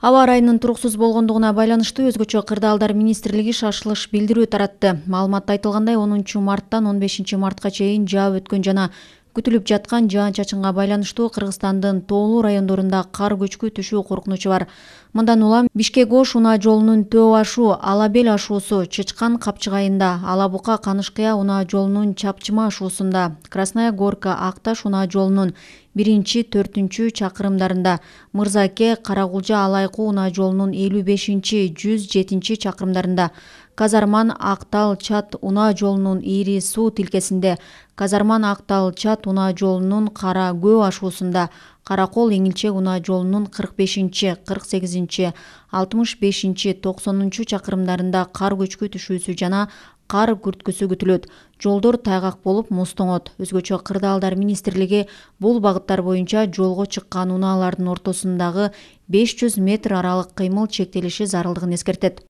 аба ырайынын туруксуз болгондугуна байланыштуу өзгөчө кырдаалдар министрлиги шашылыш билдирүү таратты маалыматта айтылгандай онунчу марттан он бешинчи мартка чейин жаап өткөн жана күтүлүп жаткан жаан чачынга байланыштуу кыргызстандын тоолуу райондорунда кар көчкү түшүү коркунучу бар мындан улам бишкек ош унаа жолунун төө ашуу ала бел ашуусу чычкан капчыгайында ала бука канышкыя унаа жолунун чапчыма ашуусунда красная горка ак таш унаа жолунун биринчи төртүнчү чакырымдарында мырзаке кара кулжа алайкуу унаа жолунун элүү бешинчи жүз жетинчи чакырымдарында казарман актал чат унаа жолунун ири суу тилкесинде казарман актал чат унаа жолунун кара көө ашуусунда каракол эңилчек унаа жолунун кырк бешинчи кырк сегизинчи алтымыш бешинчи токсонунчу чакырымдарында кар көчкү түшүүсү жана кар күрткүсү күтүлөт жолдор тайгак болуп муз тоңот өзгөчө кырдаалдар министрлиги бул багыттар боюнча жолго чыккан унаалардын ортосундагы беш жүз метр аралык кыймыл чектелиши зарылдыгын эскертет